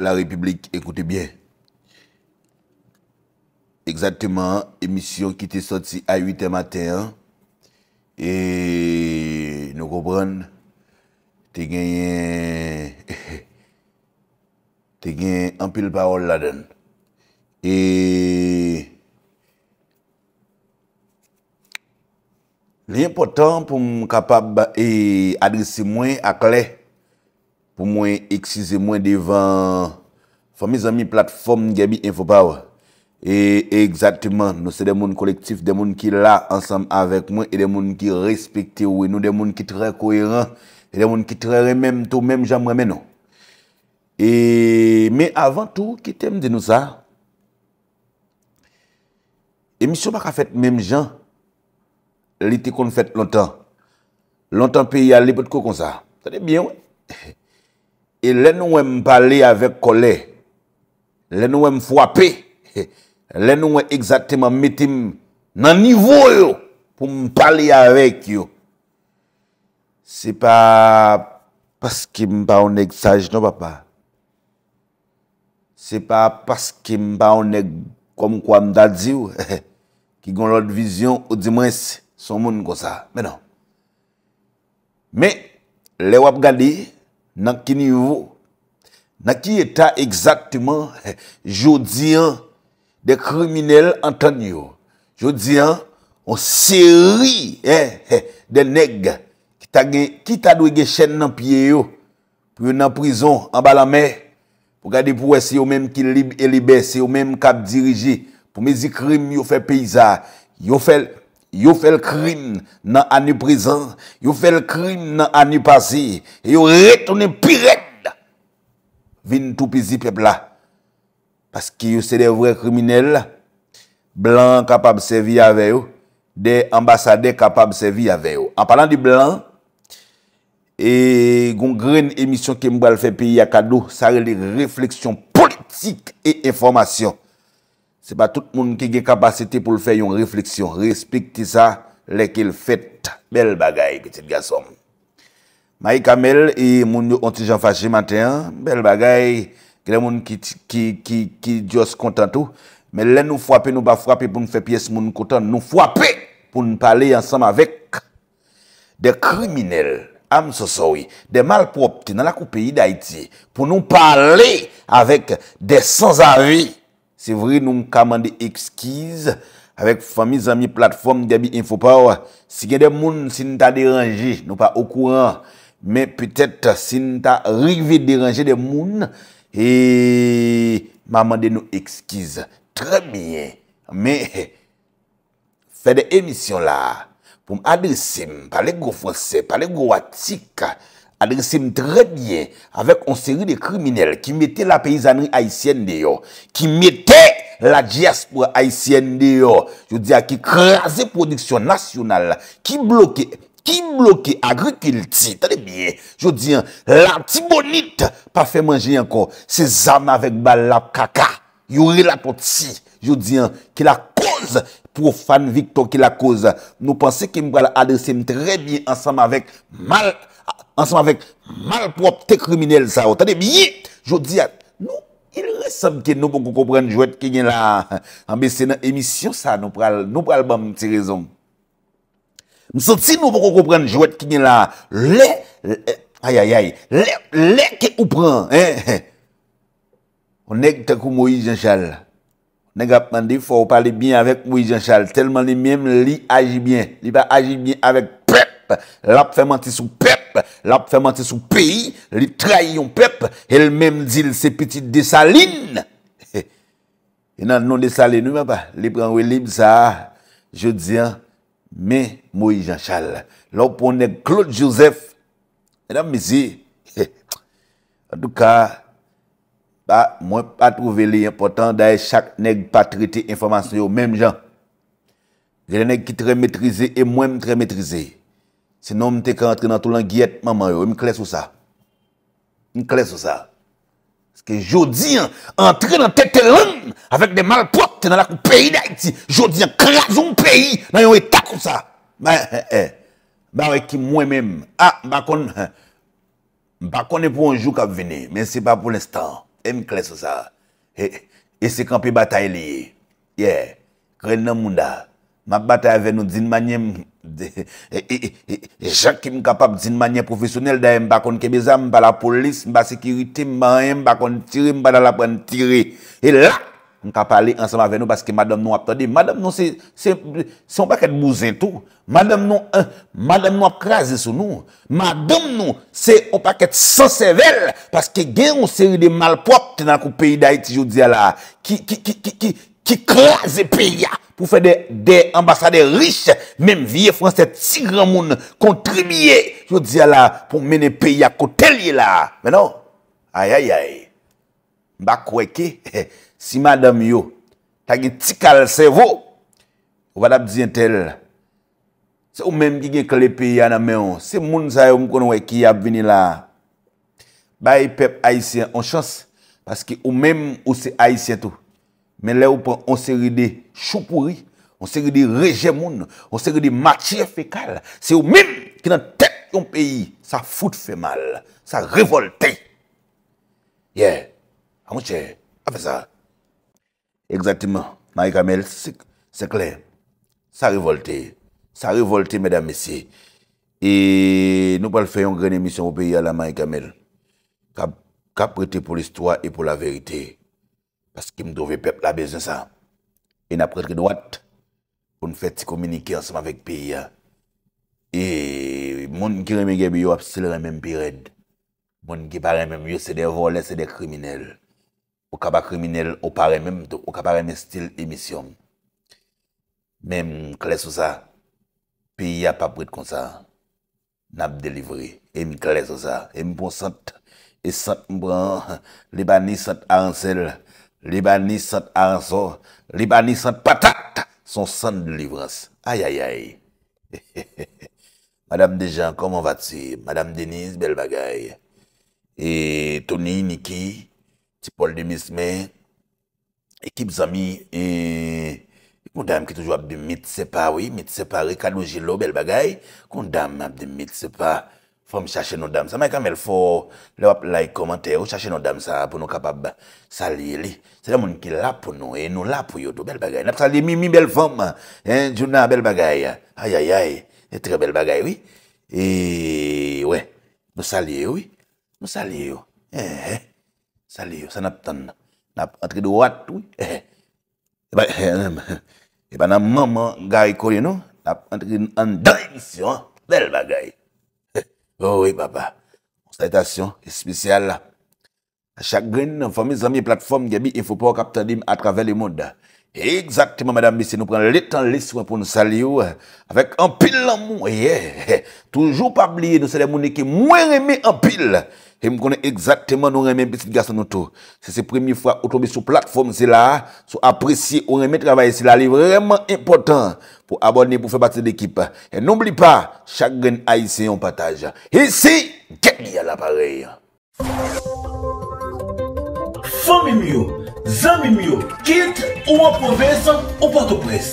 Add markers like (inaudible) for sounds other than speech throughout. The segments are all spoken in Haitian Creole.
La Republik, ekoute bien. Eksatèman, emisyon ki te soti a 8è matè an. E, nou kopren, te gen, (laughs) te gen ampil parol la den. E, li important pou m kapab e, adresi mwen ak leh. pou mwen eksize mwen devan famiz anmi platform gèmi Infopower. E, e, ekzatman, nou se demoun kolektif, demoun ki la ansam avek mwen, e demoun ki respekte wè, e nou demoun ki tre koheran, e demoun ki tre remèm tou, mèm jan mwen mè non. E, me avan tou, ki tem di nou sa, e misyo baka fèt mèm jan, li te kon fèt lontan. Lontan pe yal li pot kou kon sa. Sa de byen wè. E, e, E lè nou wè m'palli avèk kole. Lè nou wè m'fwapè. (laughs) Lè nou wè eksatèman mitim nan nivou yo. Pou m'palli avèk yo. Se pa... Pas ki m'pawnek saj non wap pa. Se pa pas ki m'pawnek kom kwa m'dadzi yo. (laughs) Ki gon lòt vizyon ou di mwen se son moun kon sa. Menon. Me, lè wap gadi... Nan ki nivou, nan ki eta ekzaktman jodi an de kriminel an tan yo. Jodi an, an seri eh, eh, de neg ki ta dwege chen nan piye yo pou yo nan prizon an ba la me. Pou gade pou wè se yo menm ki libe e libe, se yo menm kap diriji pou mezi krim yo fè peyizade, yo fè peyizade. Yo fèl krin nan aniprizan, yo fèl krin nan anipasi, e yo retounen piret. Vin tou pizi pepla, paski yo sè de vre kriminel, blan kapab sèvi avè yo, de ambasade kapab sèvi avè yo. An palan di blan, e gongren emisyon ke mbal fè pi yakadou, sa re li refleksyon politik e informasyon. Se pa tout moun ki ge kapasite pou l fe yon refleksyon Respik ti sa le ki l fete Bel bagay, petite gasom Maik Amel E moun yo anti-jan faché maten Bel bagay Gle moun ki dios kontan tou Me le nou fwapè, nou ba fwapè Poun fè piyes moun kontan nou fwapè Poun nou pale yansam avek De kriminel Am sosowi, de malprop Nan la kou peyi da iti Poun nou pale avek De sans-avis C'est vrai, nous commandons exquise avec famille, amis, plateforme, info Infopower. Si y a des gens qui nous dérangé, nous pas au courant. Mais peut-être si nous arrivé déranger des gens, et m'a demandé nous exquise. Très bien. Mais, faire des émissions là, pour m'adresser, parler gros français, parler gros attique adressé très bien avec une série de criminels qui mettaient la paysannerie haïtienne dehors, qui mettaient la diaspora haïtienne dehors, je veux dire, qui la production nationale, qui bloquaient qui bloquait agriculture, très bien, je dis, hein, la tibonite, pas fait manger encore, ces âmes avec balle la caca, y'aurait la potsi, je dis, hein, qui la cause, profane Victor, qui la cause, nous pensons qu'il me adresser très bien ensemble avec mal, Anseman vek malprop te kriminel sa ou. Tade biye, jo di at. Nou, il resem ke nou pou koupren jouet ke gen la. Ambe se nan emisyon sa nou pralbam ti rezon. Mse ti nou pou koupren jouet ke gen la. Le, ayayay, le ke koupren. O neg takou Moïse Jean Chal. Neg ap mandi fwa ou pale bien avek Moïse Jean Chal. Telman li mèm li aji bien. Li pa aji bien avek. L ap fè manti sou pep L ap fè manti sou peyi Li tra yon pep El mèm zil se piti desaline Y (laughs) e nan non desaline ou mè pa Li pran wè li msa Je diyan Mè mou yi jan chal L ou pou nèk Claude Joseph Y nan mè zi A tout ka Mwen pa trouve li important Da yè chak nèk pa trite informasyon Mèm jan Yè nèk ki trè mètrize Yè mwen mè mètrize Se nou mte ka entre nan tou lang yet mamanyo, e mi kles ou sa. E mi kles ou sa. Se ke jodi, entre nan tete lan, avek de malpote nan lakou peyi da iti, jodi, krasou mpeyi nan yon etak ou sa. Ben, eh, e, eh, e, ba weki mwemem, a, bakon, bakon e pou anjou kap vene, men se pa pou lestan. E mi kles ou sa. E se kanpe batay liye, ye, kren nan mwenda. mabate ave nou din manye, e, e, e, e, e chak ki m kapap din manye profesyonel, da yon bakon kebeza, mba la polis, mba sekiriti, mba yon bakon tire, mba la la pon tire, e la, mkap pale ansama ave nou, paske madam nou ap tade, madam nou se, se, se, se on paket mouzento, madam nou, eh, madam nou ap krasi sou nou, madam nou, se, on paket sansevel, paske gen ou seri de malprop, tena kou peyi dayi ti joudze la, ki, ki, ki, ki, ki, ki kreze peya pou fè de ambasade riche, mèm vie fransè, ti gran moun kontribiye, jwò diya la pou mène peya kote li la. Mè non? Ayayay, bak wè ki, si madame yo, tagi tikal se vo, wadab diyen tel, se ou mèm ki gen krele peya nan mèon, se moun zaye mkoun wè ki yab vini la, bay pep Aisyen, on chans, paski ou mèm ou se Aisyen tou, Mais là, on prend une série de on une série de rejets on une série de matières fécales. C'est eux même qui dans tête un pays. Ça fout fait mal. Ça révolte. Yeah. à ah, mon cher, ça. Exactement. marie Kamel, c'est clair. Ça révolte. Ça révolte, mesdames, messieurs. Et nous allons faire une grande émission au pays à la Marie-Camel. Cap prêter pour l'histoire et pour la vérité. As ki m do ve pep la bezen sa. E na prete ki doat. Kon fè ti kominike ansama vek piya. E moun ki reme gebi yo ap stil reme m pi red. Moun ki parem m yo sede vole sede kriminel. Ou kaba kriminel ou parem m. Ou kaba reme stil emisyon. Mem kle sou sa. Piya pa prete kon sa. Nap delivre. E m kle sou sa. E m pou sate. E sate m bran. (laughs) Libani sate ansel. Libanis sat anso, libanis sat patat, son san de livras. Ayayay, hehehehe, madame de Jean, komon va ti, madame Denise, bel bagay. Eee, Tony, Niki, ti Paul de Misme, ekip zami, eee, koun dam ki toujou ap di mit sepa, oui, mit sepa, rekanon jilo, bel bagay, koun dam ap di mit sepa. Fom chache nou dam sa. Ma ikan mel fo le wap like komante ou. Chache nou dam sa pou nou kapab salye li. Se la moun ki lap nou. E nou lapou yotou. Bel bagay. Nap salye mimi bel fom. Juna bel bagay. Ay ay ay. E tre bel bagay wii. E we. Mous salye wii. Mous salye yo. E he. Salye yo. Sanap ton. Nap antre dou wat wii. E he. E pa nan moun moun gari kore nou. Nap antre nou andens yo. Bel bagay. Oh Ouwe baba, konsentasyon espesyal la. A chak grin, fami zami platform gebi, e fupo kapta dim atrave le moda. Exactement, madame, si nous prenons le temps, hein, les soins pour nous saluer euh, avec un pile d'amour. Yeah. Eh, eh. Toujours pas oublier, nous sommes qui moins aimés en pile. Et nous connaissons exactement nous remet petit garçon nous C'est la première fois nous tombe sur plateforme c'est là, sur apprécier, on remet travail c'est là, vraiment important pour abonner pour faire partie de l'équipe. Et n'oublie pas, chaque grain haïtien on partage. Ici, Gabi à l'appareil. Mieux Zan mi mi yo kit ou an povesan ou pato pres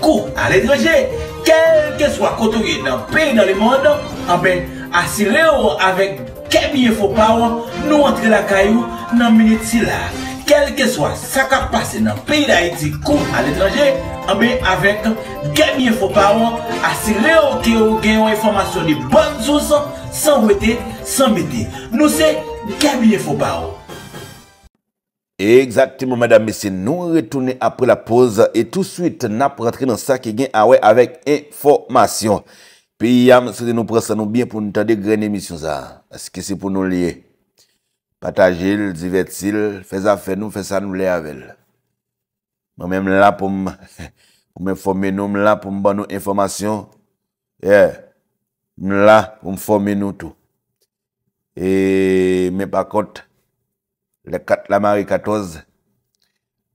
Kou al etranje, kelke swa koto ge nan peyi nan li moun ah Ame asire yo avek kemiye fopawon Nou antre la kayou nan minit si la Kelke swa saka pase nan peyi da iti kou al etranje Ame avek kemiye fopawon Asire yo geyon informasyon li bon zous San weti, san meti Nou se kemiye fopawon E, ekzaktimo, madame, se nou retounen apre la pose, e tout suite, na pou rentre nan sa ki gen awe, ah avek e-fo-ma-syon. Pi, yam, se de nou presa nou byen pou nou tade grene emisyon sa. Aske se pou nou liye. Pata jil, zi vet sil, feza fe nou, feza nou liye avel. Mwen mè mè la pou mè (laughs) fome nou, mè la pou mè ban nou e-fo-ma-syon. E, mè la pou mè fome nou tou. E, mè pa kont, La Marie XIV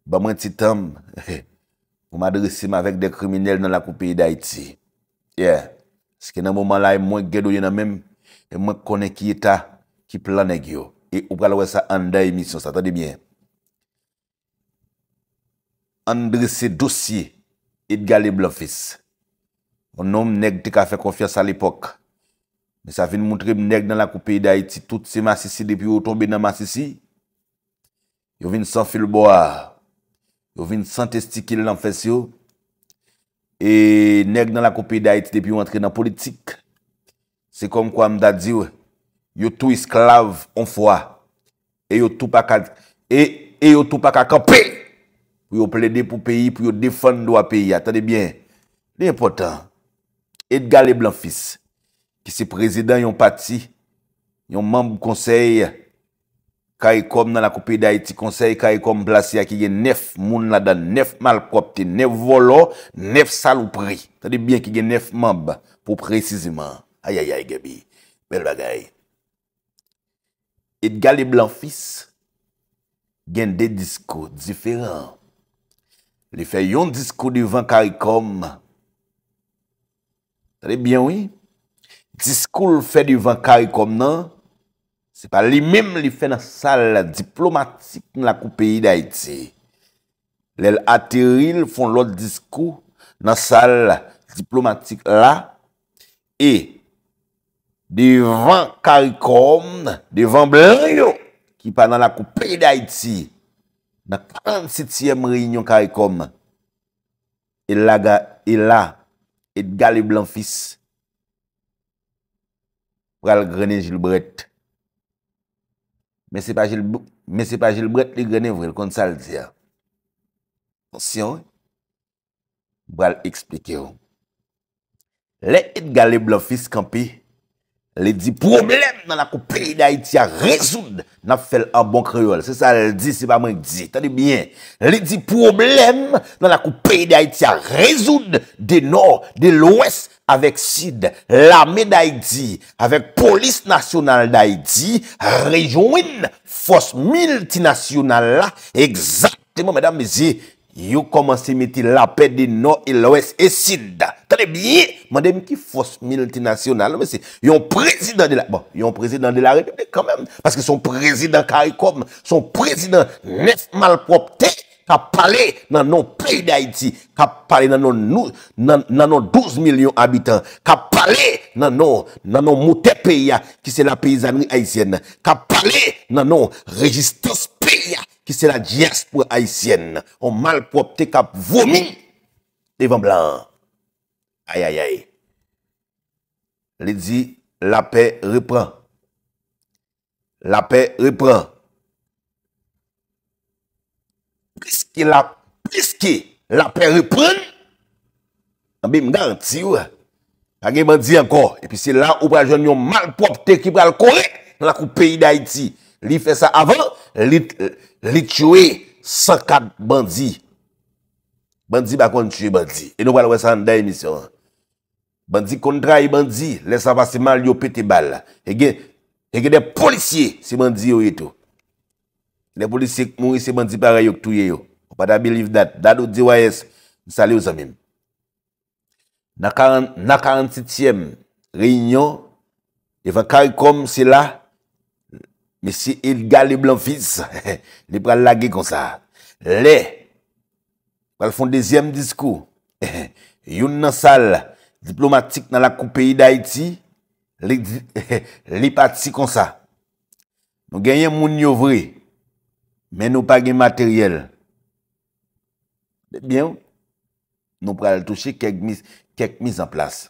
ba mwen ti tam ou (laughs) madrisi ma vek de kriminyel nan la koupei da iti. Ye, sike nan mouman la mwen gèdou yon nan mèm e mwen kone ki eta ki planèk e yo. E ou pral wè sa anda emisyon. Sata di myè. Andrisi dosye id gali blofis. O nom neg di ka fè konfiyas al ipok. Mè sa fin moutri mneg nan la koupei da iti tout se masisi depi ou tombe nan masisi yo vin san filboa, yo vin san testikil nan fes yo, e neg nan la koupi da eti depi yo antre nan politik, se kom kwa mda diwe, yo tou esklav on fwa, e yo tou pa kakampe, e, e pou yo ple de pou peyi, pou yo defon do apeyi, atade bien, ne important, eti gale blan fis, ki se prezident yon pati, yon mambou konsey, yon mambou konsey, Kaikom nan akopi da iti konsey, Kaikom plasya ki gen nef moun la dan, nef malkopte, nef volo, nef salupri. Sadebyen ki gen nef mamb pou preziziman. Ayayay Gaby, bel bagay. Et gali blan fis, gen de disko, diferan. Li fe yon disko divan Kaikom, Sadebyen ouy, disko li fe divan Kaikom nan, Se pa li mem li fe nan sal diplomatik nan lakou peyi da iti. Le atiril fon lot diskou nan sal diplomatik la. E, devan karikom, devan blan yo, ki pa nan lakou peyi da iti, nan 47e reynyon karikom, e la et gale blan fis, pral grene jilbrette. Mese pa jil bret li gwen evre l kont sa l diya. Monsyon, wal eksplike ou. Le it gale blofis kampi, Le di problem nan akou peyi da iti a rezoud nan fel an bon kreol. Se sa l di, se pa man di. Tade byen. Le di problem nan akou peyi da iti a rezoud de nor, de l ouest, avèk sid. Lame da iti, avèk polis nasyonal da iti, rejouin fos miltinasyonal la. Eksaktèmou mèdam mezi. You komansi meti lape di nou il owes esid. Trebiye, mande miki fos miltinasyonal. Yon prezident de la rejimde kanmem. Paske son prezident karikom. Son prezident nef malpropte. Kap pale nan nou peyi de Haiti. Kap pale nan non nou non douz milyon abitan. Kap pale nan nou non moutepeya ki se la peyizanri Haitienne. Kap pale nan nou rejistospeyya. Ki se la djers pou Haitien Ou malprop te kap vomi Devan blan Aye aye aye Le di la pe repran La pe repran Piske la pe repran Mbe mga an ti ou A gen man di anko E pi se la ou pra jen yon malprop te kibral korek La kou peyi de Haitien Li fe sa avan Lit chwe Sankat bandzi Bandzi bakon chwe bandzi E nou pal wè san da emisyon Bandzi kontra yi bandzi Lè sa fasyman lyo peti bal E gen de polisye Si bandzi yo eto Le polisye moun yi si bandzi parayok tuye yo O pa da believe dat Dat ou diwa es misalew zamin Na karentitiyem Reinyon E fa kary kom sila Mè si il ga li blan fis, li (laughs) pral lage kon sa. Le, pral fon dezyem diskou, (laughs) youn nan sal diplomatik nan la koupéi d'Haïti, li pati kon sa. Nou genyen moun yo vre, men nou pagi materyel. Bebyen, nou pral touche kek mis an plas.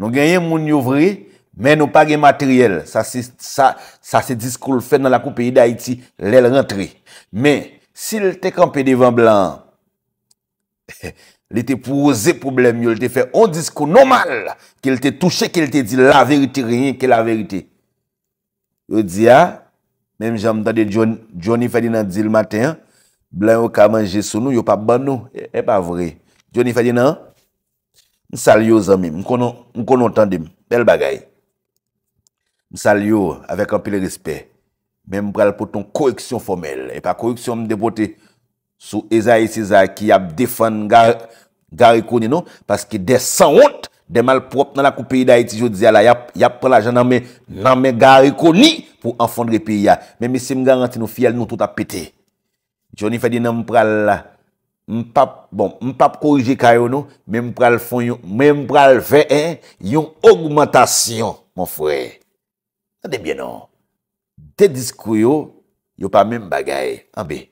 Nou genyen moun yo vre, men ou pa gen materyel, sa se diskou l fè nan la koupe yi d'Haïti, lè l rentre. Men, si l te kampe devan blan, l te pou ose pou blan, yo l te fè an diskou nomal, ki l te touche, ki l te di la verite, rien ki la verite. Yo di ya, men jèm dade Johnny Fadina di l maten, blan ou ka manje sou nou, yo pa ban nou, e pa vre. Johnny Fadina, m konon tan dim, bel bagay, M sa liyo, avèk anpil rispe, mè m pral pou ton koreksyon fomèl, e pa koreksyon m debote sou Eza e Seza ki ap defan garikouni nou, paski de san hont, de mal prop nan la koupi idayi ti jo dizè la, yap pral ajan nan men garikouni pou anfondre pi ya. Mè mi sim garanti nou fiyel nou tout ap piti. Jouni fè di nan m pral la, m pap, bon, m pap korije kaya ou nou, mè m pral fonyo, mè m pral ve en, yon augmentation, mou fwe. Tadebyen nou, te diskou yo, yo pa men bagay, anbe,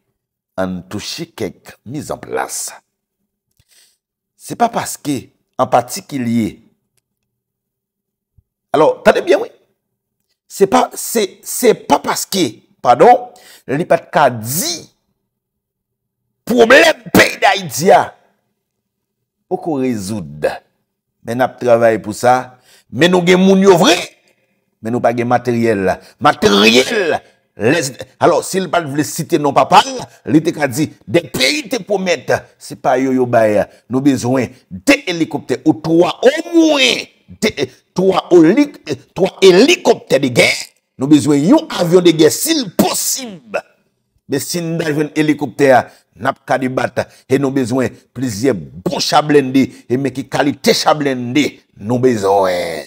an ah, tou chi kek, miz an plas. Se pa paske, empati ki liye. Alors, tadebyen we, se pa, se, se pa paske, padon, li pat ka di, pou mlem pey da idia, ou ko rezoud. Men ap travaye pou sa, men nou gen moun yo vre, Men nou pa gen materyel. Materyel. Alors, si l pa vle site non pa pan, li te ka di, de peyi te pou met, se pa yo yo baye, nou bezwen de helikopter ou towa ou mwen, towa helikopter de gen, nou bezwen yo avyon de gen, si l posib. Be sin da jwen helikopter, nap ka di bat, he nou bezwen plizye bon chablende, he me ki kalite chablende, nou bezwen.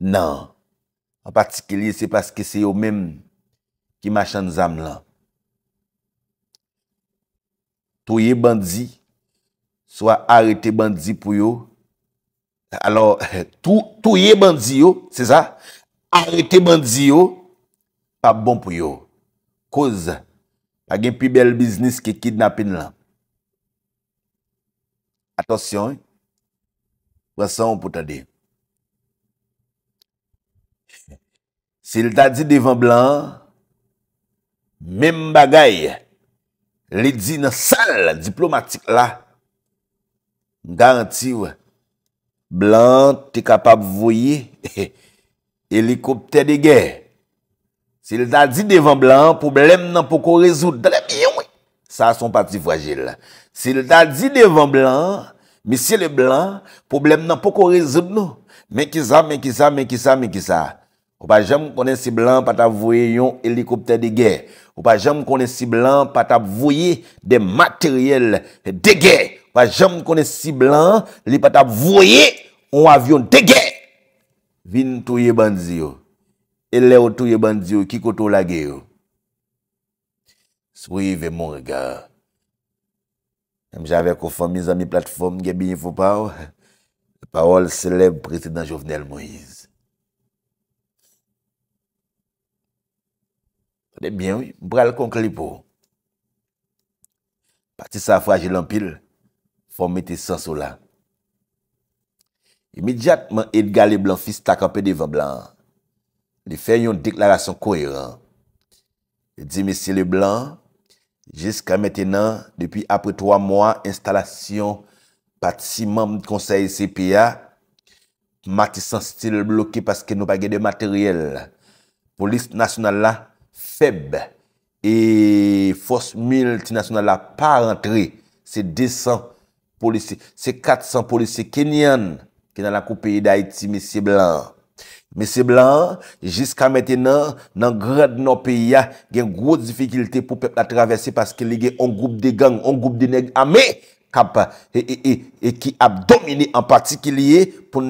Nan, en patikiliye se paske se yo menm ki machan zanm lan. Touye bandzi, so a arete bandzi pou yo. Alors, (laughs) touye bandzi yo, se za, arete bandzi yo, pa bon pou yo. Koza, pa gen pi bel biznis ke kidnapin lan. Atosyon, wason pou ta dey. S'il ta di devan blan, mem bagay, li di nan sal diplomatik la, garanti, wè. Blan, te kapab voye, helikopter de gey. (laughs) S'il ta di devan blan, poublem nan pou ko rezoud. Sa son pati fwajil. S'il ta di devan blan, misil le blan, poublem nan pou ko rezoud nou. Men ki sa, men ki sa, men ki sa, men ki sa. Ou pa jem konen si blan pat ap voye yon helikopter de gey. Ou pa jem konen si blan pat ap voye de materyel de gey. Ou pa jem konen si blan li pat ap voye yon avyon de gey. Vin tou ye bandzio. Ele ou tou ye bandzio kiko tou lageyo. Suive moun rega. M jave kofan mi zami platform gebi yon foupa ou. Pa ou l (laughs) seleb president Jovenel Moise. Debyen, bral konkre li pou. Pati sa fraj l'ampil, fòm meti san sou la. Emydiatman Edgar Leblanc fis tak apè devan Blanc. Li fè yon deklarasyon kouyran. Li di mesi Leblanc, jiska metenan, depi apre 3 mwa, instalasyon pati si mèm konsey CPA, mati san stil bloke paske nou pagè de materyel. Polis nasyonal la, Feb e fos mil ti nasyonal la pa rentre se 200 polisi, se 400 polisi kenyan ki nan lakou peyi da iti mese blan. Mese blan, jiska meten nan, nan grad nou peyi ya gen gwoz zifikilte pou pep la travese paske li gen on goup de gang, on goup de neg ame kap, e ki ap domine en pati ki liye pou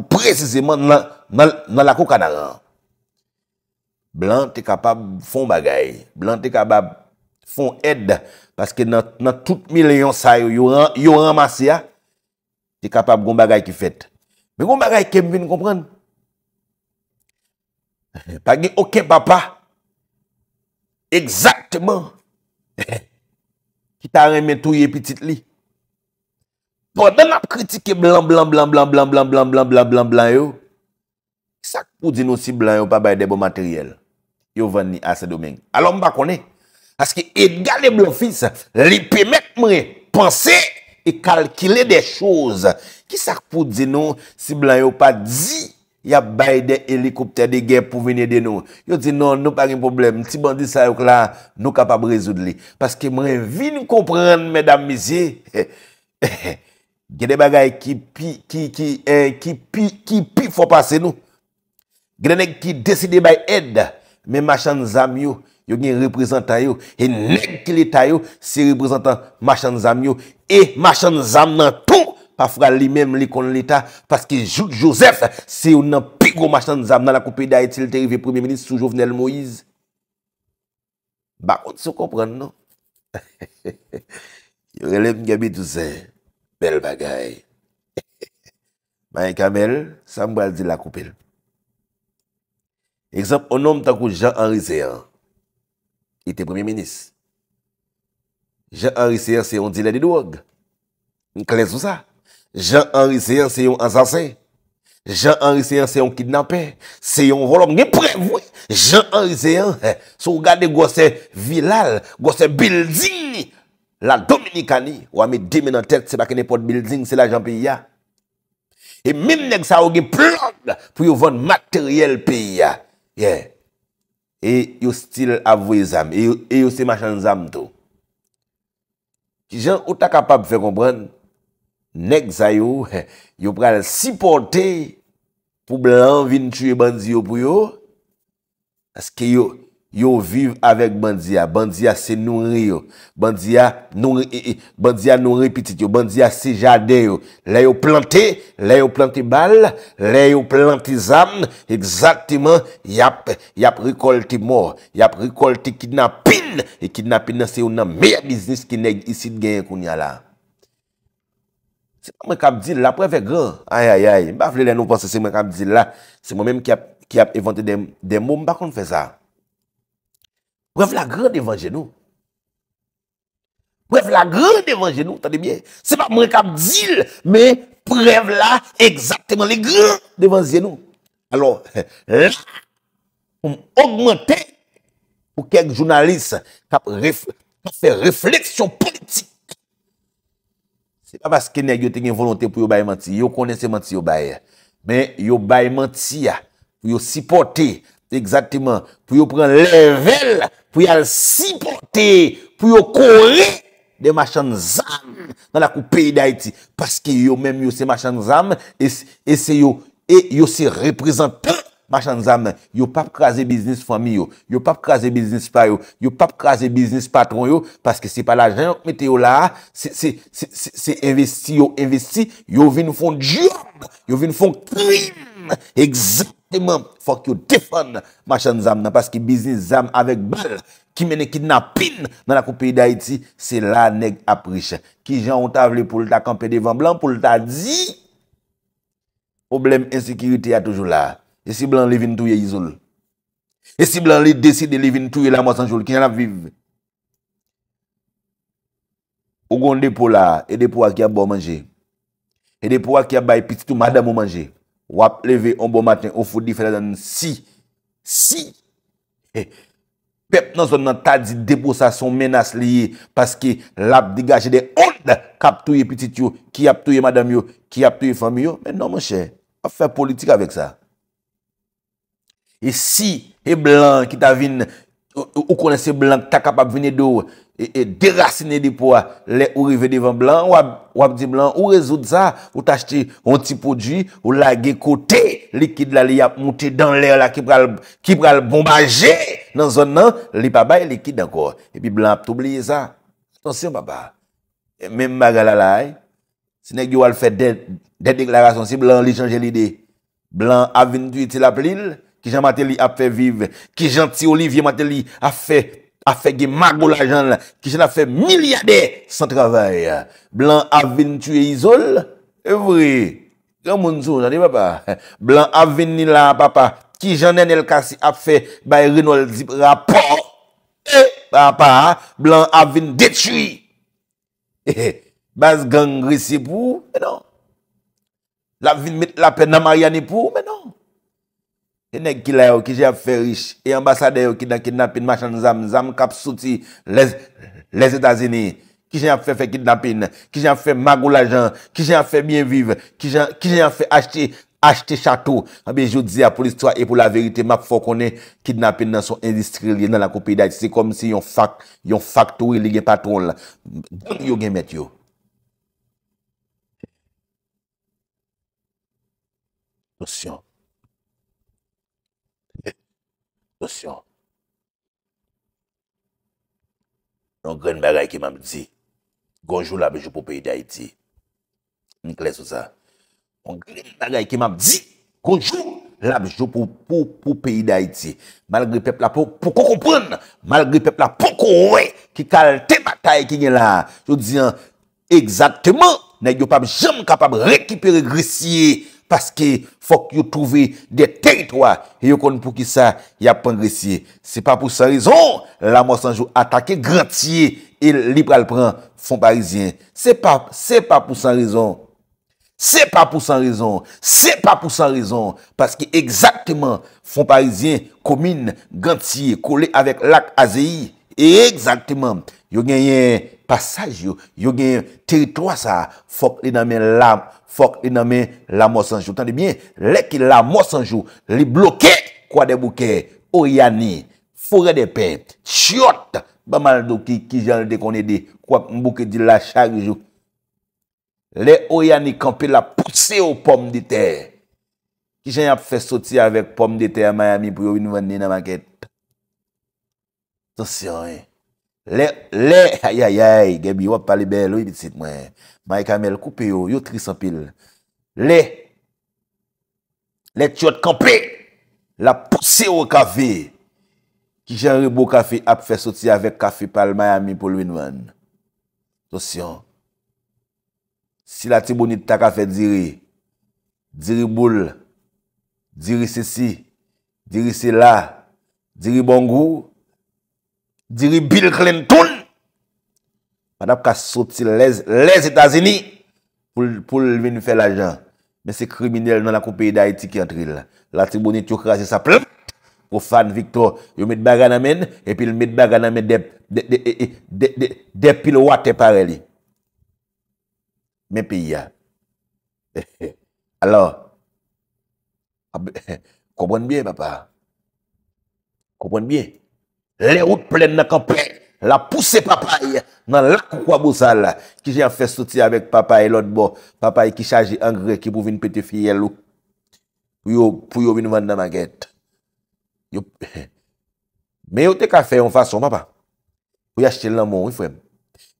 precisamente nan lakou kanaran. Blan te kapab fon bagay. Blan te kapab fon ed. Paske nan tout milyon sayo yo ramase ya, te kapab goun bagay ki fet. Men goun bagay kem vin kompren. Pagi okey papa, egzaktman, ki ta remen touye pitit li. Po, den ap kritike blan, blan, blan, blan, blan, blan, blan, blan, blan, blan yo. Sak kouzine osi blan yo pa bay debo materyel. yo venni a se domen. Alo mba konen, aske edga de blonfis, li pemet mre, panse, e kalkile de chouz. Ki sak pou di nou, si blan yo pa di, ya bay de helikopter de gen pou vene di nou. Yo di nou, nou pa gen problem, si bandi sa yo klan, nou kapab rezoud li. Paske mre vin koupren, mè damizye, gede bagay ki pi, eh, ki pi, ki pi fò pase nou. Gede neg ki deside bay edda, Mais machin Zamio, yo, yo gen représentant yo. Et nèg qui l'état yo, c'est représentant machin zam Et machin zam nan tout, parfois li même li kon l'état, parce que Joseph, c'est un plus gros machin zam dans la coupe d'Haïti, le terrible premier ministre sous Jovenel Moïse. Bah, on se comprend, non? (laughs) yo relève Gabi ça Belle bagaille. Maïkamel, (laughs) bah, ça me dit la coupe. Eksemp, o nom tan kou Jean-Henri Seyen ite premye minis. Jean-Henri Seyen seyon dile di douog. Nkles ou sa? Jean-Henri Seyen seyon ansase. Jean-Henri Seyen seyon kidnape. Seyon volon. Nge prevoui! Jean-Henri Seyen, sou gade gose vilal, gose bilding la Dominikani. Ou ame dimen an tek seba ki ne pot bilding se la Jean-Peya. E mim neg sa ou ge plog pou yo von materiel Peya. E yo stil avwe zam. E, e yo se machan zam to. Ki jan ou ta kapab fe kompren, nek zayou, (laughs) yo pral sipote pou blan vin chwe bandzi yo pou yo, aske yo Yo viv avèk bandiya. Bandiya se nouri yo. Bandiya nouri e, e, pitit yo. Bandiya se jade yo. Lè yo plante, lè yo plante bal, lè yo plante zam, egzaktiman yap yap rekolti mor, yap rekolti kinapil, e kinapil nan se yo nan meye biznis ki neg isi de genye kounya la. Se mwen kap di la, preve gwa. Ay, ay, ay, bafle lè nou panse se mwen kap di la. Se mwen mèm ki ap evante de moum bakoun fe za. Prèv la grè devan jenou. Prèv la grè devan jenou, tade bie. Se pa mwen kap zil, mè prèv la egzatèman lè grè devan jenou. Alors, (laughs) pou mè augmente pou kèk jounalist kap refleksyon politik. Se pa baske nè gyo te gen volontè pou yo baye manti. Yo konen se manti yo baye. Mè yo baye manti ya. Yo sipote ya. pou yon pren level pou yon sipote pou yon kore de machan zan nan la kou peyi da iti paske yon menm yon se machan zan e se yon e se e reprezentan machan zan yon pap kraze biznis fami yon yon pap kraze biznis patron yon paske se pa la jen yon mette yon la se investi yon investi yon vin fon diyon yon vin fon kri exe Eman, fok yo, te fan Machan zam nan, paski biznis zam Avek bal, ki mene kidnapin Nan akou peyi da iti, se la neg Aprish, ki jan ontavle pou lta Kampede van blan pou lta, di Problem, insekiriti A toujou la, e si blan li Vintouye izoul E si blan li desi de li vintouye la monsanjoul Ki yon la viv Ogon depo la E depo wak ya bo manje E depo wak ya bay pititou Mada mou manje Wap leve yon bon maten, wafou di fè la dan si. Si. E pep nan son nan ta di deposa son menas liye paske lap digache de ond kap touye pitit yo, ki ap touye madam yo, ki ap touye fam yo. E nan monshe, wap fè politik avèk sa. E si e blan ki ta vin... Ou konen se blan ta kap ap vini do e, e derasine di po Le ou rive devan blan Ou ap di blan ou rezoute sa Ou t'achete yon ti poudi Ou la ge kote likid la li ap mouti Dan le la ki pral bombaje Nan zon nan li pa bay likid anko E pi blan ap toubliye sa Sonsi yon pa pal E men magal alay eh? Sine gyo al fè det deklarasyon si blan li chanje lide Blan ap vini tu iti la plil Kijan Mateli ap fe vive. Kijan Tiolivye Mateli ap fe ge magou la jan la. Kijan ap fe milyade sa travay. Blan avin tuye izol. Evre. Kè moun sou nan di papa. Blan avin ni la papa. Kijan en el kasi ap fe bay renou al zip rapor. Eh papa. Blan avin detui. Eh, eh, Bas gangresi pou. Mè nan. La vin mit la pe nan mariani pou. Mè nan. Enèk kilè yo ki jè ap fè riche. Enèk ambasade yo ki jè ap fè kidnapin. Machan zanm, zanm kapsouti lèz, lèz Etazenè. Ki jè ap fè fè kidnapin. Ki jè ap fè magou la jan. Ki jè ap fè mien vive. Ki jè ap fè achte, achte chateau. Anbe yo dize a pou listwa e pou la verite. Mè ap fò konè kidnapin nan son industril gen nan la koupi dèj. Se kom si yon fak, yon fak tou e lè gen patron la. Yo gen met yo. Sosyon. Sosyon (laughs) Nongren bagay ki mam di Gonjou la bejou pou peyi da iti Nkles ou sa Nongren bagay ki mam di Gonjou la bejou pou peyi da iti Malgre pepla pou kou kompren Malgre pepla pou kou we Ki kalte mata e ki nye la Jou diyan Eksakteman Nè yon pa be jem kapab rekipere grisye Paske fok yo touve de teritwa yo kon pou ki sa ya pangresye. Se pa pou san rezon la monsanjou atake gantye e lipral pran fon parizyen. Se pa pou san rezon. Se pa pou san rezon. Se pa pou san rezon. Paske ekzakteman fon parizyen komine gantye kole avek lak azeyi. E ekzakteman. yo genyen pasaj yo, yo genyen teritwa sa, fok li nanmen lam, fok li nanmen lam osanjou, tan di bien, le ki lam osanjou, li bloke, kwa de bouke, oyani, fore de pet, chiot, ba mal do ki, ki jan le de konede, kwa mbouke di la chag yo, le oyani kanpe la pouse yo pomme di te, ki jan yap fe soti avek pomme di te a Miami, pou yo vin vane nan maket, tosyan we, Le, le, ayayay, gebi, wap pali bel, woy bitit mwen. May Kamel, koupe yo, yo tri sampil. Le, le tiyot kampe, la poutse yo kafe. Ki jan rebo kafe ap fe soti avek kafe pal Miami pou lwen wan. Sosyon. Si la ti boni ta kafe diri, diri boule, diri sesi, diri se la, diri bongou. Sosyon. diri Bill Clinton. Madap ka sot si lez, lez Etasini, pou l'vin fè l'ajan. Mè se kriminelle nan la koupè yi da eti ki antri lè. La tribouni tchoukrasi sa plop, ou fan victo, yo met bagana men, epi l met bagana men dep, dep, dep, dep, depi l wate pare li. Mè pi ya. (laughs) Alors, koupon (laughs) biye papa? Koupon biye? Le oud plen nan kapè. La pousse papaye nan lakou kwa bozal la. Ki jen fè soti amèk papaye lòd bo. Papaye ki chaji angrè ki pou vin pète fiyel ou. Pou yo vin vande nan magèt. Mè yo te ka fè yon fason, papa. Pou yachè l nan moun, wifèm.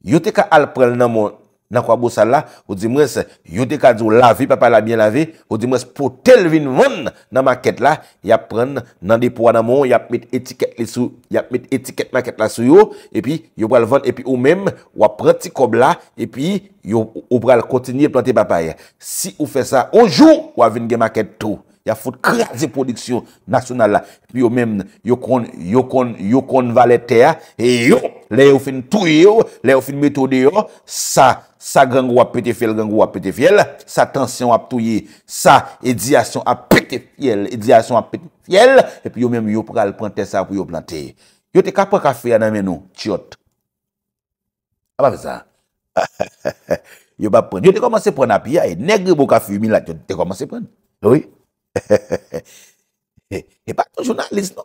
Yo te ka alprè l nan moun. nan kwa bo sa la, ou di mwes yote kajou lavi, papay la bien lavi ou di mwes pou tel vin voun nan maket la, yap pren nan depo anamon, yap mit etiket maket la sou yo, epi yo pral voun, epi ou men, wapren ti kob la, epi yo pral kontinye planti papay, si ou fe sa, ou joun wap vin gen maket to ya fout kreazi prodiksyon nasyonal la, epi ou men, yo kon yo kon valete ya e yo, le ou fin tou yo le ou fin metode yo, sa Sa gangou apete fiel, gangou apete fiel, sa tansyon ap touye, sa edziasyon apete fiel, edziasyon apete fiel, epi yo mèm yo pral prante sa pou yo prante. Yo te kapre kafe ya nan menou, tiyot. A ah, ba vezan? (laughs) Yo ba pran, yo te komanse pran api ya, e negre bo kafe yu mi la, yo te komanse pran. Owi? E pa ton jounalist,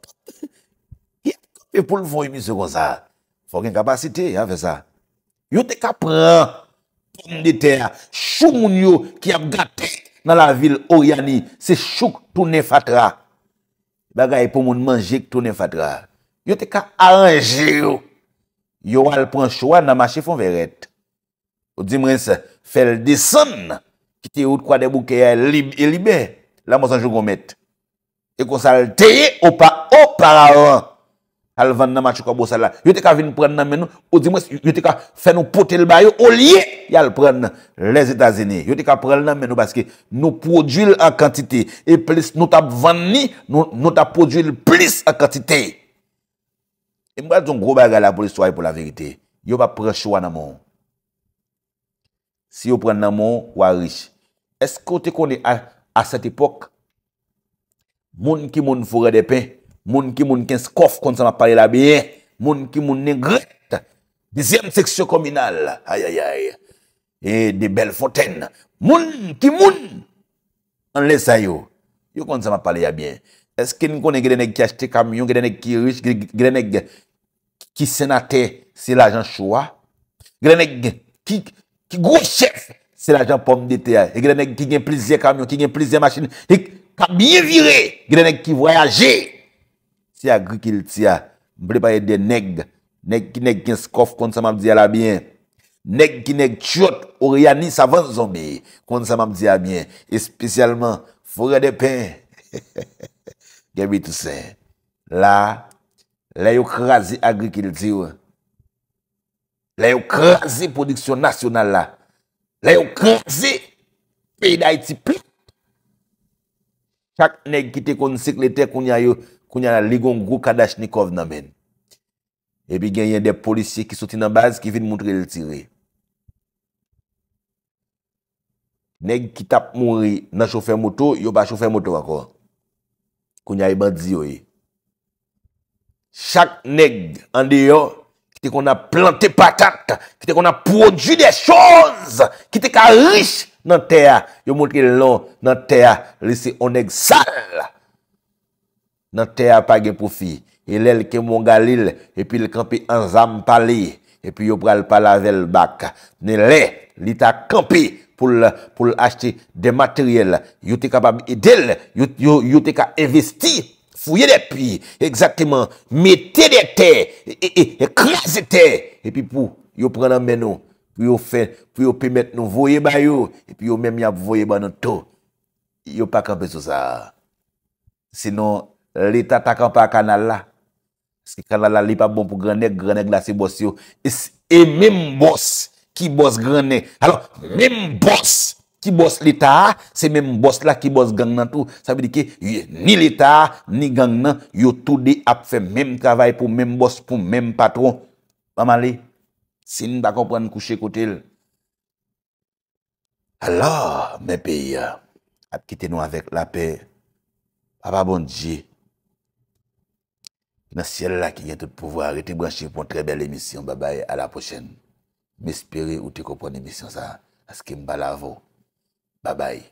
e pou lvo yu mi se kon sa, fok en kapasite, a vezan? Yo te kapre an, Soun moun yo ki ap gate nan la vil Oryani se chouk toune fatra. Bagay pou moun manje k toune fatra. Yo te ka aranje yo. Yo al pran chouan nan ma chifon veret. O dimren se fel dison. Kite yo kwa debu kaya libe. La monsan jougon met. E konsal teye opa opa la ouan. al vande nan ma chokan bo salan, yo te ka vin pran nan men nou, yo te ka fè nou pote l bayou, olye, yal pran nan les Etats-Unis, yo te ka pran nan men nou, baske nou prodwil an kantite, e plis nou tap vande ni, nou tap prodwil plis an kantite. E mwen zon grobe gala pou l'histoire pou la verite, yo pa pran chouan nan moun. Si yo pran nan moun, wari, eskote koni a set epok, moun ki moun fure de pey, Moun ki moun ki skof kont se ma pali la biye Moun ki moun negret Dizem seksyon kominal Ayayay E de bel foten Moun ki moun An lesa yo Yo kont se ma pali la biye Eske nou konen grenèk ki achete kamyon Grenèk ki rich Grenèk ki senate Se la jan choua Grenèk ki grouchef Se la jan pomme dite Grenèk ki gen plize kamyon Ki gen plize maschine e Kambye vire Grenèk ki voyaje Ti agri kilti ya, mple paye de neg, neg ki neg kin skof kon sa mam di ala bien, neg ki neg chyot, or ya ni sa van zon mi, kon sa mam di ala bien, espesyalman, fure de pen, he he he, gebi tout se. La, la yo krasi agri kilti yo, la yo krasi prodiksyon nasyonal la, la yo krasi peyi da iti plit. Chak neg ki te kon sik le te kon ya yo, Kwenye la ligon grou kadashnikov nan men. Epi gen yende polisi ki soti nan baz ki vin moun tri el tiri. Neg ki tap moun ri nan chofer moutou, yo ba chofer moutou wako. Kwenye a ibadzi yo e. Chak neg andi yo, ki te kon a plante patakta, ki te kon a prodju de chouz, ki te ka rish nan teya, yo moun tri lon nan teya, lisi o neg sal la. Nan te apage pou fi. E lè lè ke moun galil. E pi lè kampi an zam pali. E pi yo pral pala vel bak. Nè lè lè ta kampi pou l'achiti de materiel. Yo te kapab edel. Yo te ka investi. Fouye de pi. Eksaktiman. Meti de te. E, e, e, e krasi te. E pi pou yo pranan menou. Pou yo pimet nou voye ba yo. E pi yo men mi ap voye ba nan tou. Yo pa kampi sou sa. Sinon. Lita takan pa kanala. Ski kanala li pa bon pou grane, grane glase bos yo. Es e mem bos ki bos grane. Alo, mem bos ki bos lita a, se mem bos la ki bos gang nan tou. Sa bidike, ni lita a, ni gang nan, yo tou de ap fe mem kavay pou, mem bos pou, mem patrou. Paman li? Eh? Sin bako pou an kouche koutil. Alo, me peye, euh, ap kite nou avek la pe. A pa bon diye. Nan siel la ki nye tout pouvo arre te mwen chimpon tre bel emisyon. Babay, a la pochen. Me espere ou te kopon emisyon sa aske mbala avou. Babay.